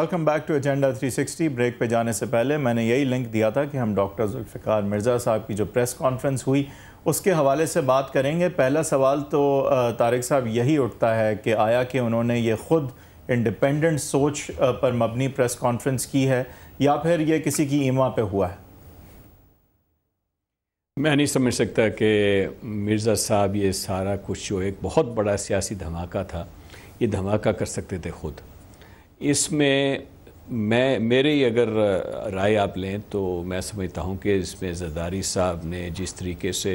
Welcome back to agenda 360 break पे जाने से पहले मैंने यही लिंक दिया था कि हम डॉक्टर जुल्फ़िकार मिर्ज़ा साहब की जो प्रेस कॉन्फ्रेंस हुई उसके हवाले से बात करेंगे पहला सवाल तो तारिक साहब यही उठता है कि आया कि उन्होंने ये ख़ुद इंडिपेंडेंट सोच पर मबनी प्रेस कॉन्फ्रेंस की है या फिर ये किसी की ईमा पर हुआ है मैं नहीं समझ सकता कि मिर्ज़ा साहब ये सारा कुछ जो एक बहुत बड़ा सियासी धमाका था ये धमाका कर सकते थे खुद इसमें मैं मेरे ही अगर राय आप लें तो मैं समझता हूं कि इसमें जदारी साहब ने जिस तरीके से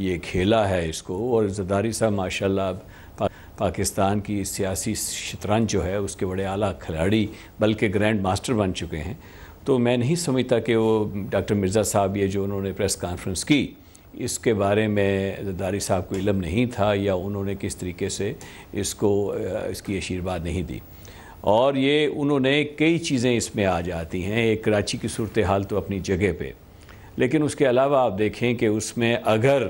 ये खेला है इसको और जदारी साहब माशाल्लाह पा, पाकिस्तान की सियासी शतरंज जो है उसके बड़े आला खिलाड़ी बल्कि ग्रैंड मास्टर बन चुके हैं तो मैं नहीं समझता कि वो डॉक्टर मिर्ज़ा साहब ये जो उन्होंने प्रेस कॉन्फ्रेंस की इसके बारे में जदारी साहब को इलम नहीं था या उन्होंने किस तरीके से इसको इसकी आशीर्वाद नहीं दी और ये उन्होंने कई चीज़ें इसमें आ जाती हैं एक कराची की सूरत हाल तो अपनी जगह पे लेकिन उसके अलावा आप देखें कि उसमें अगर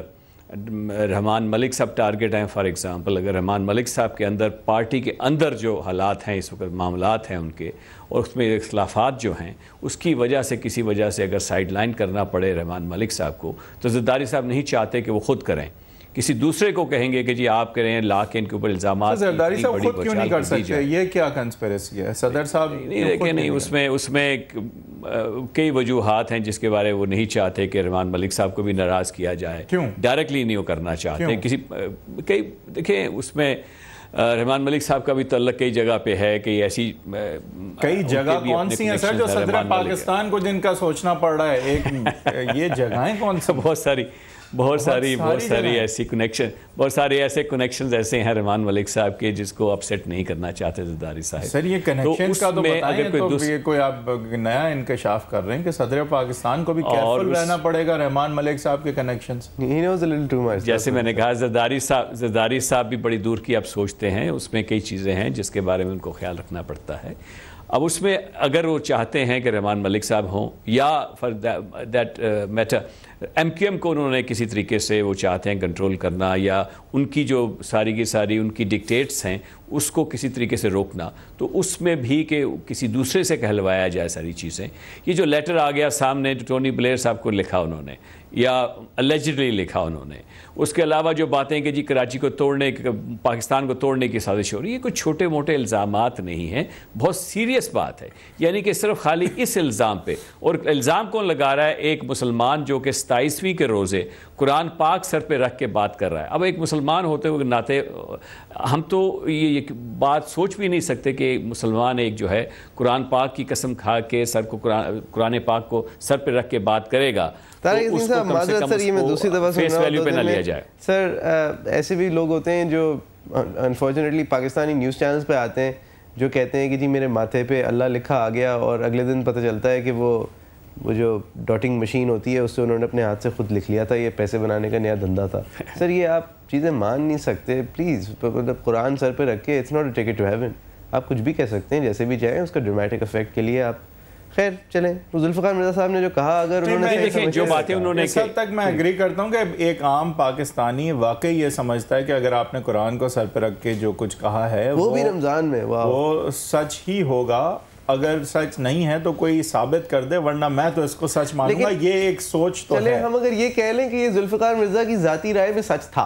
रहमान मलिक साहब टारगेट हैं फॉर एग्ज़ाम्पल अगर रहमान मलिक साहब के अंदर पार्टी के अंदर जो हालात हैं इस वक्त मामला हैं उनके और उसमें इख्लाफात जो हैं उसकी वजह से किसी वजह से अगर साइड लाइन करना पड़े रहमान मलिक साहब को तो जद्दारी साहब नहीं चाहते कि वो खुद करें किसी दूसरे को कहेंगे कि जी आप करें ला के इनके ऊपर इल्ज़ाम जरदारी साहब खुद क्यों नहीं कर सकते ये क्या कंस्पेरेसी है सदर साहब नहीं देखिए नहीं उसमें उसमें कई वजूहत हैं जिसके बारे में वो नहीं चाहते कि रहमान मलिक साहब को भी नाराज़ किया जाए क्यों डायरेक्टली नहीं वो करना चाहते किसी कई देखें उसमें रहमान मलिक साहब का भी तल्लक कई जगह पे है कई ऐसी कई जगह कौन सी हैं सर जो सदर पाकिस्तान को जिनका सोचना पड़ रहा है एक ये जगहें कौन सी बहुत सारी बहुत सारी बहुत सारी ऐसी कनेक्शन बहुत सारे ऐसे कनेक्शन ऐसे हैं रहमान मलिक साहब के जिसको अपसेट नहीं करना चाहते जदारी साहब सर ये कनेक्शन तो का तो बताएं अगर कोई तो ये कोई आप नया इंकशाफ कर रहे हैं कि सदर पाकिस्तान को भी केयरफुल रहना पड़ेगा रहमान मलिक साहब के कनेक्शन जैसे मैंने कहा जदारी साहब जदारी साहब भी बड़ी दूर की आप सोचते हैं उसमें कई चीज़ें हैं जिसके बारे में उनको ख्याल रखना पड़ता है अब उसमें अगर वो चाहते हैं कि रहमान मलिक साहब हों या फॉर दैट मैटर एमक्यूएम को उन्होंने किसी तरीके से वो चाहते हैं कंट्रोल करना या उनकी जो सारी की सारी उनकी डिक्टेट्स हैं उसको किसी तरीके से रोकना तो उसमें भी कि किसी दूसरे से कहलवाया जाए सारी चीज़ें ये जो लेटर आ गया सामने जो टोनी ब्लेयर साहब को लिखा उन्होंने या अलजली लिखा उन्होंने उसके अलावा जो बातें कि जी कराची को तोड़ने पाकिस्तान को तोड़ने की साजिश हो रही है कुछ छोटे मोटे इल्ज़ाम नहीं हैं बहुत सीरियस बात है यानी कि सिर्फ खाली इस इल्ज़ाम पर और इल्ज़ाम कौन लगा रहा है एक मुसलमान जो कि सताईसवीं के रोज़े कुरान पाक सर पे रख के बात कर रहा है अब एक मुसलमान होते हुए नाते हम तो ये, ये बात सोच भी नहीं सकते कि मुसलमान एक जो है कुरान पाक की कसम खा के सर को कुरान कुरान पाक को सर पे रख के बात करेगा तो सर वैल्यू तो ना लिया जाए सर ऐसे भी लोग होते हैं जो अनफॉर्चुनेटली पाकिस्तानी न्यूज़ चैनल्स पर आते हैं जो कहते हैं कि जी मेरे माथे पे अल्लाह लिखा आ गया और अगले दिन पता चलता है कि वो वो जो डॉटिंग मशीन होती है उससे उन्होंने अपने हाथ से खुद लिख लिया था ये पैसे बनाने का नया धंधा था सर ये आप चीज़ें मान नहीं सकते प्लीज़ मतलब कुरान सर पे रख के it's not ticket to heaven आप कुछ भी कह सकते हैं जैसे भी जाएँ उसका ड्रामेटिक इफेक्ट के लिए आप खैर चले जुल्फ़ार मिर्जा साहब ने जो कहा अगर उन्होंने जो बातें उन्होंने कल तक मैं एग्री करता हूँ कि एक आम पाकिस्तानी वाकई ये समझता है कि अगर आपने कुरान को सर पर रख के जो कुछ कहा है वो, वो भी रमज़ान में वो सच ही होगा अगर सच नहीं है तो कोई साबित कर दे वरना मैं तो इसको सच मानूंगा ये एक सोच तो चले है। हम अगर ये कह लें कि ये जुल्फ़िकार मिर्ज़ा की ज़ाती राय में सच था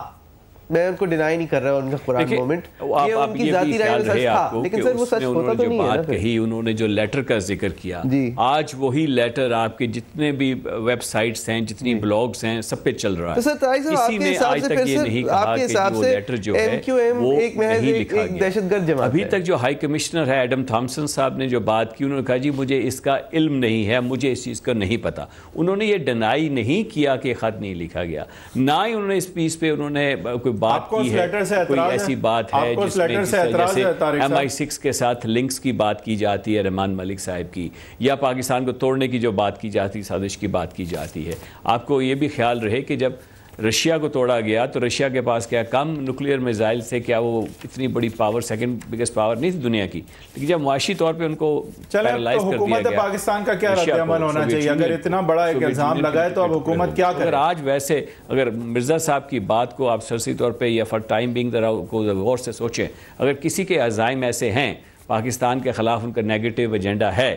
मैं उनको डिनाई नहीं कर रहा हूँ उनका कुरान मोमेंट आप, आप उनकी जाती राय में सच था लेकिन सर वो सच होता तो नहीं है ना कही उन्होंने जो लेटर का जिक्र किया जी। आज वही लेटर आपके जितने भी वेबसाइट्स हैं जितनी ब्लॉग्स हैं सब पे चल रहा तो है तो सर ताई साहब आपके हिसाब से फिर से आपके हिसाब से लेटर जो है एमक्यूएम एक महज एक दहशतगर्द जमात अभी तक जो हाई कमिश्नर है एडम थॉमसन साहब ने जो बात की उन्होंने कहा जी मुझे इसका इल्म नहीं है मुझे इस चीज़ का नहीं पता उन्होंने ये डिनाई नहीं किया कि खत नहीं लिखा गया ना ही उन्होंने इस पीस पे उन्होंने कोई बात की है कोई ऐसी बात है जिसमें जैसे एम आई सिक्स के साथ लिंक्स की बात की जाती है रहमान मलिक साहब की या पाकिस्तान को तोड़ने की जो बात की जाती है साजिश की बात की जाती है आपको ये भी ख्याल रहे कि जब रशिया को तोड़ा गया तो रशिया के पास क्या कम न्यूक्लियर मिज़ाइल थे क्या वो इतनी बड़ी पावर सेकंड बिगेस्ट पावर नहीं थी दुनिया की लेकिन जब मुआशी तौर पे उनको तो कर दिया गया पाकिस्तान का क्या अमल होना चाहिए अगर इतना बड़ा एक इल्ज़ाम लगाए तो अब हुकूमत क्या अगर आज वैसे अगर मिर्ज़ा साहब की बात को आप सरसी तौर पर या फॉर टाइम बिंग गौर से सोचें अगर किसी के अजाइम ऐसे हैं पाकिस्तान के ख़िलाफ़ उनका नेगेटिव एजेंडा है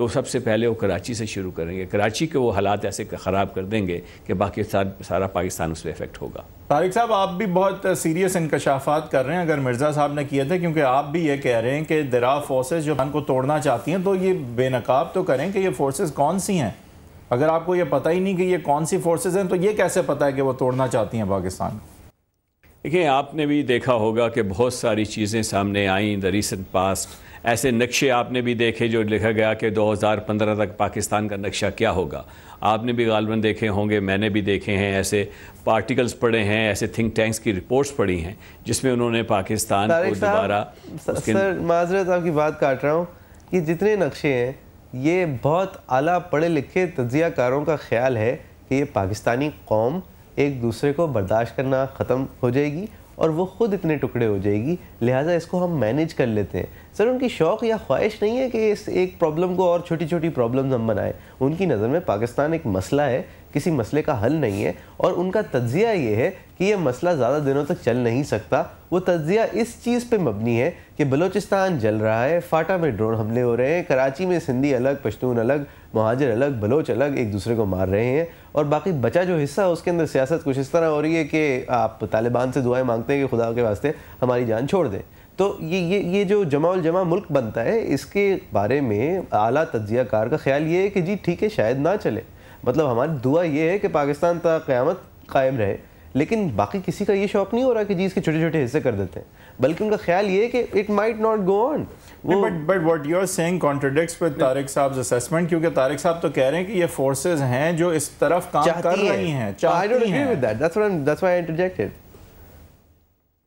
तो सबसे पहले वो कराची से शुरू करेंगे कराची के वो हालात ऐसे ख़राब कर देंगे कि बाकी सारा पाकिस्तान उस पर इफेक्ट होगा तारिक साहब आप भी बहुत सीरियस इनकशाफात कर रहे हैं अगर मिर्ज़ा साहब ने किए थे क्योंकि आप भी ये कह रहे हैं कि दरा फोर्सेज जो को तोड़ना चाहती हैं तो ये बेनकाब तो करें कि ये फोर्सेज कौन सी हैं अगर आपको ये पता ही नहीं कि ये कौन सी फोर्सेज हैं तो ये कैसे पता है कि वो तोड़ना चाहती हैं पाकिस्तान देखिए आपने भी देखा होगा कि बहुत सारी चीज़ें सामने आईं द रिसेंट पास्ट ऐसे नक्शे आपने भी देखे जो लिखा गया कि 2015 तक पाकिस्तान का नक्शा क्या होगा आपने भी गालबन देखे होंगे मैंने भी देखे हैं ऐसे पार्टिकल्स पढ़े हैं ऐसे थिंक टैंक्स की रिपोर्ट्स पढ़ी हैं जिसमें उन्होंने पाकिस्तान को दोबारा सर माजरत आपकी बात काट रहा हूँ कि जितने नक्शे हैं ये बहुत अला पढ़े लिखे तजियाकारों का ख्याल है कि ये पाकिस्तानी कौम एक दूसरे को बर्दाश्त करना ख़त्म हो जाएगी और वो ख़ुद इतने टुकड़े हो जाएगी लिहाजा इसको हम मैनेज कर लेते हैं सर उनकी शौक़ या ख्वाहिश नहीं है कि इस एक प्रॉब्लम को और छोटी छोटी प्रॉब्लम हम बनाएं उनकी नज़र में पाकिस्तान एक मसला है किसी मसले का हल नहीं है और उनका तजिया ये है कि यह मसला ज़्यादा दिनों तक चल नहीं सकता वो तजिया इस चीज़ पे मबनी है कि बलोचिस्तान जल रहा है फाटा में ड्रोन हमले हो रहे हैं कराची में सिंधी अलग पश्तून अलग महाजर अलग बलोच अलग एक दूसरे को मार रहे हैं और बाकी बचा जो हिस्सा है उसके अंदर सियासत कुछ इस तरह हो रही है कि आप तालिबान से दुआएँ मांगते हैं कि खुदा के वास्ते हमारी जान छोड़ दें तो ये ये ये जो जमा जमा मुल्क बनता है इसके बारे में आला तजिया कार का ख्याल ये है कि जी ठीक है शायद ना चले मतलब हमारी दुआ ये है कि पाकिस्तान तक क़्यामत कायम रहे लेकिन बाकी किसी का ये शौक नहीं हो रहा कि जी इसके छोटे छोटे हिस्से कर देते हैं बल्कि उनका ख्याल ये है कि it might not go on but but what you are saying contradicts with Tariq साहब असेसमेंट क्योंकि तारिक साहब तो कह रहे हैं कि ये फोर्सेज हैं जो इस तरफ काम कर रही हैं चाहती हैं that's what that's why I interjected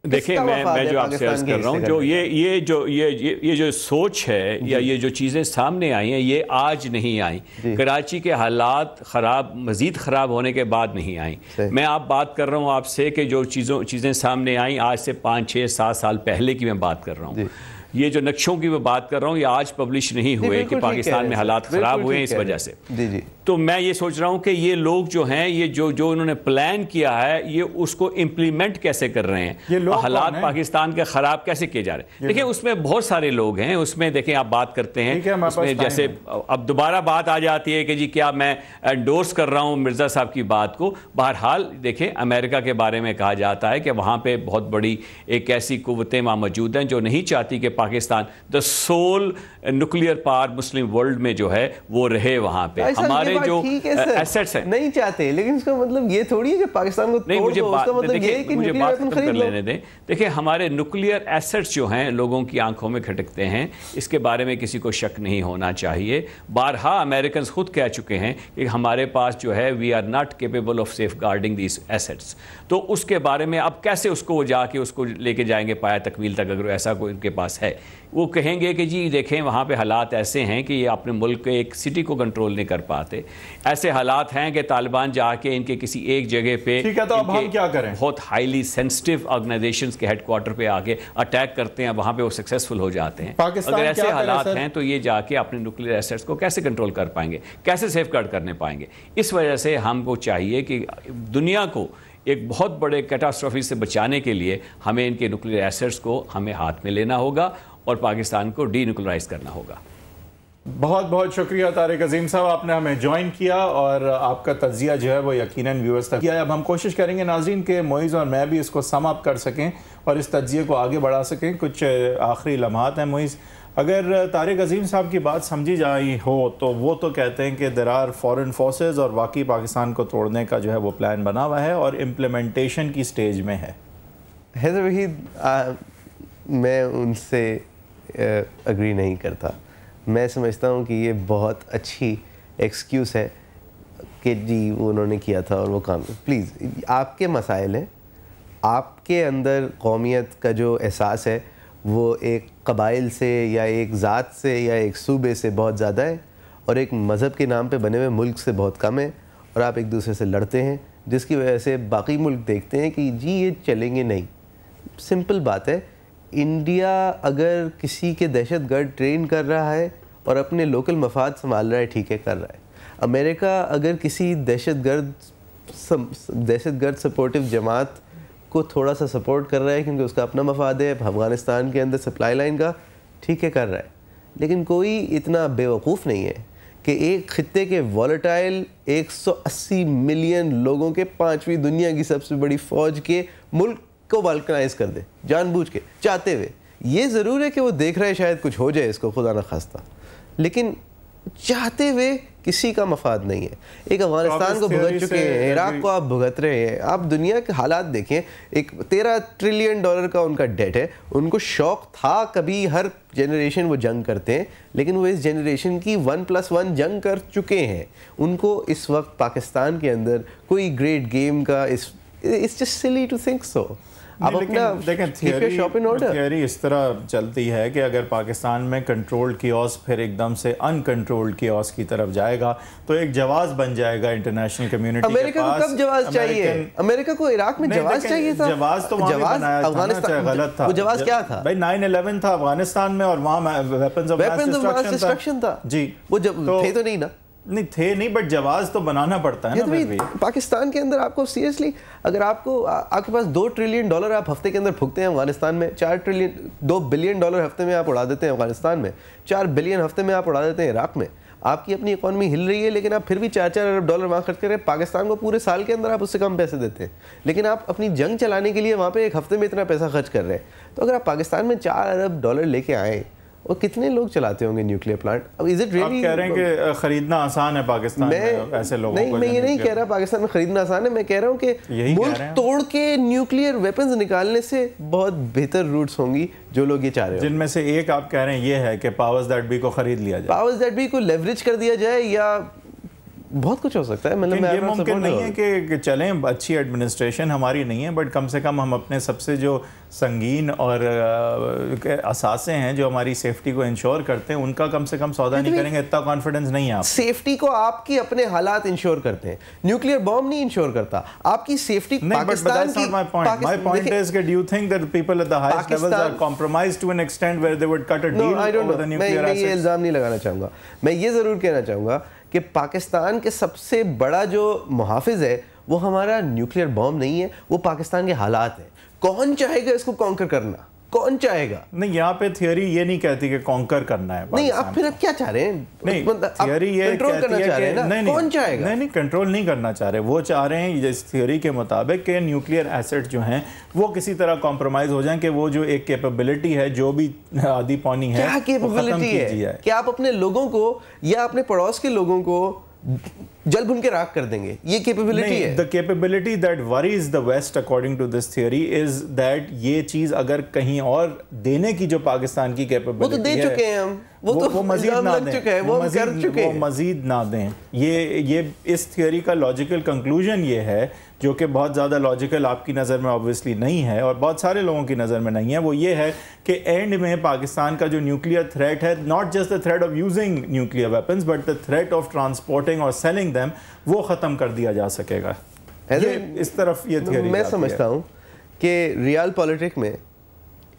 देखिए मैं मैं जो आपसे अर्ज कर रहा हूँ जो ये ये जो ये ये, जो सोच है या ये जो चीज़ें सामने आई हैं ये आज नहीं आई कराची के हालात ख़राब मज़ीद ख़राब होने के बाद नहीं आई मैं आप बात कर रहा हूँ आपसे कि जो चीज़ों चीज़ें सामने आई आज से पाँच छः सात साल पहले की मैं बात कर रहा हूँ ये जो नक्शों की मैं बात कर रहा हूँ ये आज पब्लिश नहीं हुए कि पाकिस्तान में हालात ख़राब हुए हैं इस वजह से तो मैं ये सोच रहा हूँ कि ये लोग जो हैं ये जो जो इन्होंने प्लान किया है ये उसको इम्प्लीमेंट कैसे कर रहे हैं हालात पाकिस्तान के ख़राब कैसे किए जा रहे हैं देखिए उसमें बहुत सारे लोग हैं उसमें देखें आप बात करते हैं उसमें जैसे अब दोबारा बात आ जाती है कि जी क्या मैं एंडोर्स कर रहा हूँ मिर्ज़ा साहब की बात को बहरहाल देखें अमेरिका के बारे में कहा जाता है कि वहाँ पर बहुत बड़ी एक ऐसी कुतें वहाँ मौजूद हैं जो नहीं चाहती कि Pakistan the sole nuclear power Muslim world में जो है वो रहे वहां पे हमारे जो एसेट्स uh, हैं नहीं चाहते लेकिन इसका मतलब ये थोड़ी है कि पाकिस्तान को नहीं मुझे बात मतलब ये कि मुझे बात कर लेने दें देखिए हमारे न्यूक्लियर एसेट्स जो हैं लोगों की आंखों में खटकते हैं इसके बारे में किसी को शक नहीं होना चाहिए बारहा अमेरिकन खुद कह चुके हैं कि हमारे पास जो है we are not capable of safeguarding these assets तो उसके बारे में अब कैसे उसको जाके उसको लेके जाएंगे पाया तकमील तक अगर ऐसा कोई उनके पास है वो कहेंगे कि जी देखें वहाँ पे हालात ऐसे हैं कि ये अपने मुल्क के एक सिटी को कंट्रोल नहीं कर पाते ऐसे हालात हैं कि तालिबान जाके इनके किसी एक जगह पे ठीक है तो अब हम क्या करें बहुत हाईली सेंसिटिव ऑर्गेनाइजेशन के हेडक्वार्टर पे आके अटैक करते हैं वहाँ पे वो सक्सेसफुल हो जाते हैं अगर ऐसे हालात हैं तो ये जाके अपने न्यूक्लियर एसेट्स को कैसे कंट्रोल कर पाएंगे कैसे सेफ करने पाएंगे इस वजह से हमको चाहिए कि दुनिया को एक बहुत बड़े कैटास्ट्रॉफी से बचाने के लिए हमें इनके न्यूक्लियर एसेट्स को हमें हाथ में लेना होगा और पाकिस्तान को डीन्यूक्लियराइज करना होगा बहुत बहुत शुक्रिया तारिक अजीम साहब आपने हमें ज्वाइन किया और आपका तजिया जो है वो यकीनन व्यवस्था किया अब हम कोशिश करेंगे नाजीन के मोइज़ और मैं भी इसको सम अप कर सकें और इस तजिए को आगे बढ़ा सकें कुछ आखिरी लम्हात हैं मोइज़ अगर तारिक अजीम साहब की बात समझी जाए हो तो वो तो कहते हैं कि दरार फॉरन फोर्सेज और वाकई पाकिस्तान को तोड़ने का जो है वो प्लान बना हुआ है और इम्प्लीमेंटेशन की स्टेज में है मैं उनसे अग्री नहीं करता मैं समझता हूँ कि ये बहुत अच्छी एक्सक्यूज़ है कि जी वो उन्होंने किया था और वो काम प्लीज़ आपके मसाइल हैं आपके अंदर कौमियत का जो एहसास है वो एक कबाइल से या एक ज़ात से या एक सूबे से बहुत ज़्यादा है और एक मज़हब के नाम पे बने हुए मुल्क से बहुत कम है और आप एक दूसरे से लड़ते हैं जिसकी वजह से बाकी मुल्क देखते हैं कि जी ये चलेंगे नहीं सिंपल बात है इंडिया अगर किसी के दहशत गर्द ट्रेन कर रहा है और अपने लोकल मफाद संभाल रहा है ठीक है कर रहा है अमेरिका अगर किसी दहशत गर्द दहशत गर्द सपोर्टिव जमात को थोड़ा सा सपोर्ट कर रहा है क्योंकि उसका अपना मफाद है अफ़गानिस्तान के अंदर सप्लाई लाइन का ठीक है कर रहा है लेकिन कोई इतना बेवकूफ़ नहीं है कि एक खत्े के वॉलेटाइल 180 मिलियन लोगों के पांचवी दुनिया की सबसे बड़ी फ़ौज के मुल्क को वाल्कनाइज कर दे जानबूझ के चाहते हुए ये ज़रूर है कि वो देख रहा है शायद कुछ हो जाए इसको खुदा ना खास्ता लेकिन चाहते हुए किसी का मफाद नहीं है एक अफगानिस्तान को भुगत चुके हैं इराक को आप भुगत रहे हैं आप दुनिया के हालात देखें एक तेरह ट्रिलियन डॉलर का उनका डेट है उनको शौक था कभी हर जनरेशन वो जंग करते हैं लेकिन वो इस जनरेशन की वन प्लस वन जंग कर चुके हैं उनको इस वक्त पाकिस्तान के अंदर कोई ग्रेट गेम का इस it's just silly to think so आप अपना देखें theory shop in order theory इस तरह चलती है कि अगर पाकिस्तान में कंट्रोल्ड कियोस फिर एकदम से अनकंट्रोल्ड कियोस की तरफ जाएगा तो एक जवाज बन जाएगा इंटरनेशनल कम्युनिटी अमेरिका को कब जवाज चाहिए अमेरिका को इराक में जवाज चाहिए था जवाज तो जवाज अफगानिस्तान गलत था वो जवाज क्या था भाई नाइन इलेवन था अफगानिस्तान में और वहाँ वेपन ऑफ इंस्ट्रक्शन था जी वो जब तो थे तो नहीं ना नहीं थे नहीं बट जवाज तो बनाना पड़ता है ना तो भी पाकिस्तान के अंदर आपको सीरियसली अगर आपको आपके पास दो ट्रिलियन डॉलर आप हफ्ते के अंदर फूकते हैं अफगानिस्तान में चार ट्रिलियन दो बिलियन डॉलर हफ्ते में आप उड़ा देते हैं अफगानिस्तान में चार बिलियन हफ्ते में आप उड़ा देते हैं इराक में आपकी अपनी इकोनॉमी हिल रही है लेकिन आप फिर भी चार चार अरब डॉलर वहाँ खर्च कर रहे हैं पाकिस्तान को पूरे साल के अंदर आप उससे कम पैसे देते हैं लेकिन आप अपनी जंग चलाने के लिए वहाँ पर एक हफ्ते में इतना पैसा खर्च कर रहे हैं तो अगर आप पाकिस्तान में चार अरब डॉलर लेके आएँ और कितने लोग चलाते होंगे न्यूक्लियर प्लांट अब इज इट रियली कह रहे हैं कि खरीदना आसान है पाकिस्तान में ऐसे लोगों नहीं को मैं ये नहीं कह रहा पाकिस्तान में खरीदना आसान है मैं कह रहा हूँ कि मुल्क तोड़ के न्यूक्लियर वेपन्स निकालने से बहुत बेहतर रूट्स होंगी जो लोग ये चाह रहे हैं जिनमें से एक आप कह रहे हैं ये है कि पावर्स दैट बी को खरीद लिया जाए पावर्स दैट बी को लेवरेज कर दिया जाए या बहुत कुछ हो सकता है मतलब ये मुमकिन नहीं है कि चलें अच्छी एडमिनिस्ट्रेशन हमारी नहीं है बट कम से कम हम अपने सबसे जो संगीन और असासे हैं जो हमारी सेफ्टी को इंश्योर करते हैं उनका कम से कम सौदा नहीं करेंगे इतना कॉन्फिडेंस नहीं है आप सेफ्टी को आपकी अपने हालात इंश्योर करते हैं न्यूक्लियर बॉम्ब नहीं इंश्योर करता आपकी सेफ्टी इल्ज़ाम नहीं लगाना चाहूँगा मैं ये ज़रूर कहना चाहूंगा कि पाकिस्तान के सबसे बड़ा जो मुहाफ़ है वो हमारा न्यूक्लियर बॉम्ब नहीं है वो पाकिस्तान के हालात हैं कौन चाहेगा इसको कॉन्कर करना कौन चाहेगा नहीं यहाँ पे थियोरी ये नहीं कहती कि कॉन्कर करना है नहीं आप फिर क्या चाह रहे हैं थियोरी मतलब ये कंट्रोल करना चाह रहे हैं नहीं कौन चाहेगा नहीं नहीं कंट्रोल नहीं करना चाह रहे वो चाह रहे हैं इस थियोरी के मुताबिक के न्यूक्लियर एसेट जो हैं वो किसी तरह कॉम्प्रोमाइज हो जाए कि वो जो एक कैपेबिलिटी है जो भी आदि पानी है क्या कैपेबिलिटी है क्या आप अपने लोगों को या अपने पड़ोस के लोगों को जल भून के राख कर देंगे ये कैपेबिलिटी है the capability that worry is the west according to this theory is that ये चीज अगर कहीं और देने की जो पाकिस्तान की कैपेबिलिटी तो दे है, चुके हैं हम वो, वो तो वो मजीद ना दें चुके वो, वो कर चुके वो मजीद ना दें ये ये इस थियोरी का लॉजिकल कंक्लूजन ये है जो कि बहुत ज़्यादा लॉजिकल आपकी नज़र में ऑब्वियसली नहीं है और बहुत सारे लोगों की नज़र में नहीं है वो ये है कि एंड में पाकिस्तान का जो न्यूक्लियर थ्रेट है not just the threat of using nuclear weapons but the threat of transporting और सेलिंग इन दैम वो ख़त्म कर दिया जा सकेगा ये इस तरफ ये थियरी मैं समझता हूँ कि रियल पॉलिटिक में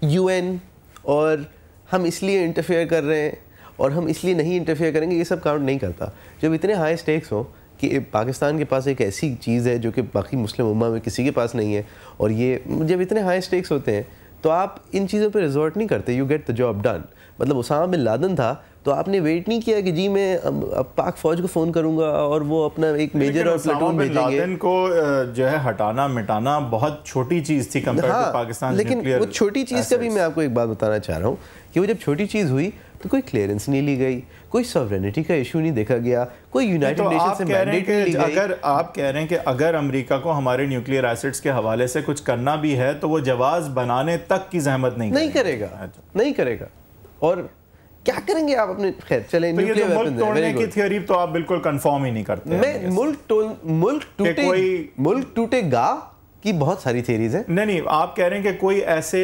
यूएन और हम इसलिए इंटरफेयर कर रहे हैं और हम इसलिए नहीं इंटरफेयर करेंगे ये सब काउंट नहीं करता जब इतने हाई स्टेक्स हो कि पाकिस्तान के पास एक ऐसी चीज़ है जो कि बाकी मुस्लिम उम्मा में किसी के पास नहीं है और ये जब इतने हाई स्टेक्स होते हैं तो आप इन चीज़ों पर रिजॉर्ट नहीं करते you get the job done मतलब उसामा बिन लादन था तो आपने वेट नहीं किया कि जी मैं अब पाक फौज को फ़ोन करूंगा और वो अपना एक मेजर और प्लेटून भेजेंगे को जो है हटाना मिटाना बहुत छोटी चीज़ थी कंपेयर हाँ, टू पाकिस्तान लेकिन वो छोटी चीज़ का भी मैं आपको एक बात बताना चाह रहा हूँ कि वो जब छोटी चीज़ हुई तो कोई क्लियरेंस नहीं ली गई कोई सॉवरेनिटी का इशू नहीं देखा गया कोई यूनाइटेड नेशन तो से मैंडेट नहीं ली गई अगर आप कह रहे हैं कि अगर अमेरिका को हमारे न्यूक्लियर एसिड्स के हवाले से कुछ करना भी है तो वो जवाब बनाने तक की जहमत नहीं नहीं करेगा अच्छा। नहीं करेगा और क्या करेंगे आप अपने खैर चले न्यूक्लियर तो तोड़ने की थ्योरी तो आप बिल्कुल कंफर्म ही नहीं करते मैं मुल्क मुल्क टूटे मुल्क टूटेगा की बहुत सारी थेरीज है नहीं नहीं आप कह रहे हैं कि कोई ऐसे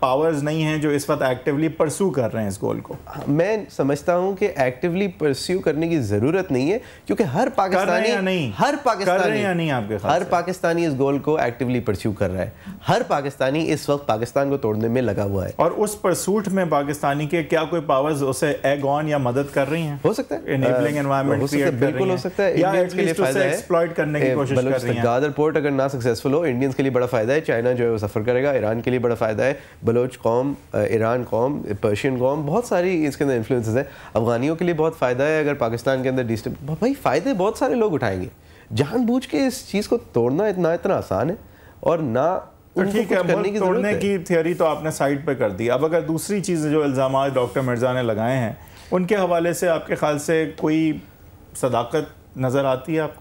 पावर्स नहीं हैं जो इस वक्त एक्टिवली परस्यू कर रहे हैं इस गोल को हाँ, मैं समझता हूं कि एक्टिवली परस्यू करने की ज़रूरत नहीं है क्योंकि हर पाकिस्तानी नहीं हर पाकिस्तानी या नहीं आपके हर पाकिस्तानी इस गोल को एक्टिवली परस्यू कर रहा है हर पाकिस्तानी इस वक्त पाकिस्तान को तोड़ने में लगा हुआ है और उस परसूट में पाकिस्तानी के क्या कोई पावर्स उसे एग ऑन या मदद कर रही हैं हो सकता है इनेबलिंग एनवायरनमेंट क्रिएट कर रही हैं बिल्कुल हो सकता है इंडियंस के लिए फायदा है एक्सप्लॉइट करने की कोशिश कर रही हैं गादर पोर्ट अगर ना सक्सेसफुल हो इंडियंस के लिए बड़ा फ़ायदा है चाइना जो है वो सफ़र करेगा ईरान के लिए बड़ा फ़ायदा है बलोच कौम ईरान कौम पर्शियन कौम बहुत सारी इसके अंदर इन्फ्लुएंस हैं अफगानियों के लिए बहुत फ़ायदा है अगर पाकिस्तान के अंदर डिस्टर्ब भाई फ़ायदे बहुत सारे लोग उठाएंगे जानबूझ के इस चीज़ को तोड़ना इतना इतना आसान है और ना तो ठीक है करने की तोड़ने की थियोरी तो आपने साइड पे कर दी अब अगर दूसरी चीज़ जो इल्ज़ाम डॉक्टर मिर्ज़ा ने लगाए हैं उनके हवाले से आपके ख्याल से कोई सदाकत नज़र आती है आपको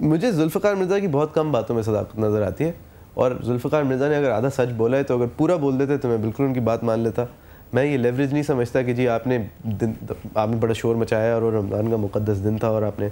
मुझे जुल्फ़ार मिर्ज़ा की बहुत कम बातों में सदाकत नज़र आती है और जुल्फ़ार मिर्ज़ा ने अगर आधा सच बोला है तो अगर पूरा बोल देते तो मैं बिल्कुल उनकी बात मान लेता मैं ये लेवरेज नहीं समझता कि जी आपने दिन आपने बड़ा शोर मचाया और रमज़ान का मुकदस दिन था और आपने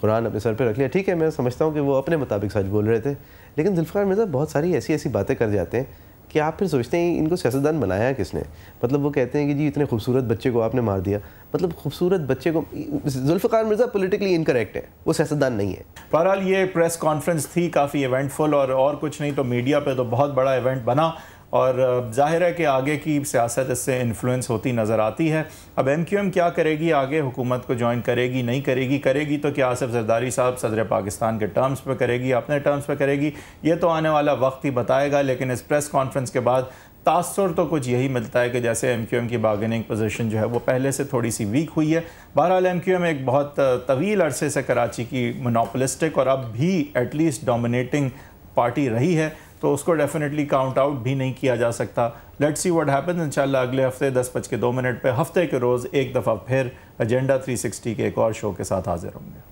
कुरान अपने सर पर रख लिया ठीक है मैं समझता हूँ कि वो अपने मुताबिक सच बोल रहे थे लेकिन जुल्फ़ार मिर्ज़ा बहुत सारी ऐसी ऐसी बातें कर जाते हैं कि आप फिर सोचते हैं इनको सियासतदान बनाया किसने मतलब वो कहते हैं कि जी इतने खूबसूरत बच्चे को आपने मार दिया मतलब खूबसूरत बच्चे को जुल्फ़ार मिर्ज़ा पोलिटिकली इनकरेक्ट है वो सियासतदान नहीं है बहरहाल ये प्रेस कॉन्फ्रेंस थी काफ़ी इवेंटफुल और और कुछ नहीं तो मीडिया पर तो बहुत बड़ा इवेंट बना और जाहिर है कि आगे की सियासत इससे इन्फ्लुएंस होती नज़र आती है अब एम क्यू एम क्या करेगी आगे हुकूमत को ज्वाइन करेगी नहीं करेगी करेगी तो क्या आसफ़ जरदारी साहब सदर पाकिस्तान के टर्म्स पर करेगी अपने टर्म्स पर करेगी ये तो आने वाला वक्त ही बताएगा लेकिन इस प्रेस कॉन्फ्रेंस के बाद तासर तो कुछ यही मिलता है कि जैसे एम क्यू एम की बार्गेनिंग पोजीशन जो है वो पहले से थोड़ी सी वीक हुई है बहरहाल एम क्यू एम एक बहुत तवील अरसे से कराची की मोनोपलिस्टिक और अब भी एटलीस्ट डोमिनेटिंग पार्टी रही है तो उसको डेफिनेटली काउंट आउट भी नहीं किया जा सकता लेट सी वॉट हैपन इनशाला अगले हफ्ते दस बज के दो मिनट पर हफ्ते के रोज़ एक दफ़ा फिर एजेंडा 360 के एक और शो के साथ हाजिर होंगे